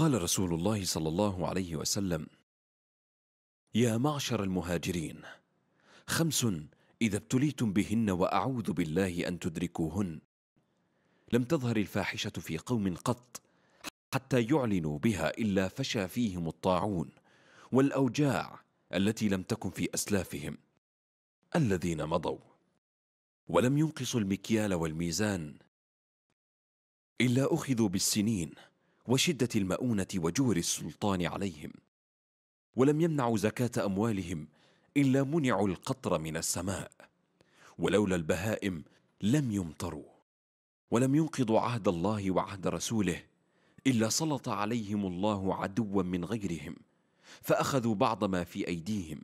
قال رسول الله صلى الله عليه وسلم يا معشر المهاجرين خمس إذا ابتليتم بهن وأعوذ بالله أن تدركوهن لم تظهر الفاحشة في قوم قط حتى يعلنوا بها إلا فشى فيهم الطاعون والأوجاع التي لم تكن في أسلافهم الذين مضوا ولم ينقصوا المكيال والميزان إلا أخذوا بالسنين وشده المؤونه وجور السلطان عليهم ولم يمنعوا زكاه اموالهم الا منعوا القطر من السماء ولولا البهائم لم يمطروا ولم ينقضوا عهد الله وعهد رسوله الا سلط عليهم الله عدوا من غيرهم فاخذوا بعض ما في ايديهم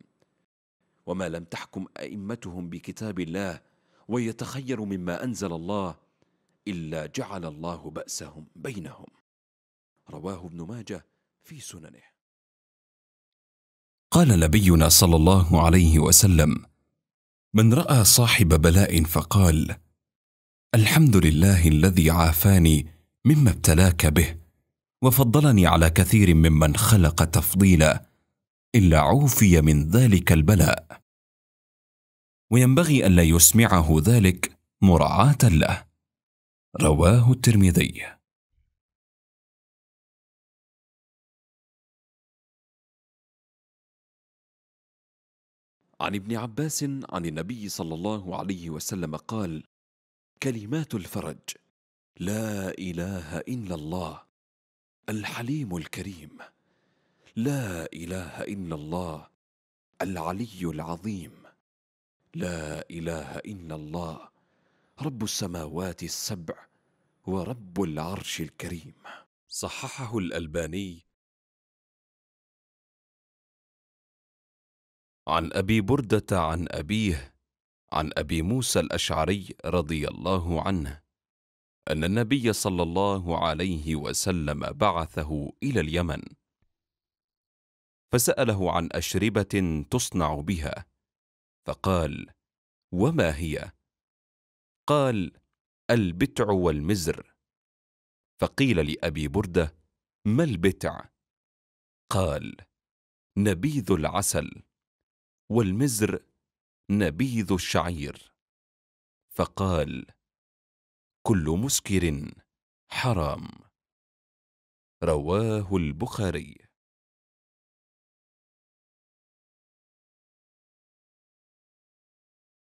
وما لم تحكم ائمتهم بكتاب الله ويتخير مما انزل الله الا جعل الله باسهم بينهم رواه ابن ماجه في سننه قال نبينا صلى الله عليه وسلم من راى صاحب بلاء فقال الحمد لله الذي عافاني مما ابتلاك به وفضلني على كثير ممن خلق تفضيلا الا عوفي من ذلك البلاء وينبغي الا يسمعه ذلك مراعاه له رواه الترمذي عن ابن عباس عن النبي صلى الله عليه وسلم قال كلمات الفرج لا اله الا الله الحليم الكريم لا اله الا الله العلي العظيم لا اله الا الله رب السماوات السبع ورب العرش الكريم صححه الالباني عن أبي بردة عن أبيه عن أبي موسى الأشعري رضي الله عنه أن النبي صلى الله عليه وسلم بعثه إلى اليمن فسأله عن أشربة تصنع بها فقال وما هي؟ قال البتع والمزر فقيل لأبي بردة ما البتع؟ قال نبيذ العسل والمزر نبيذ الشعير فقال كل مسكر حرام رواه البخاري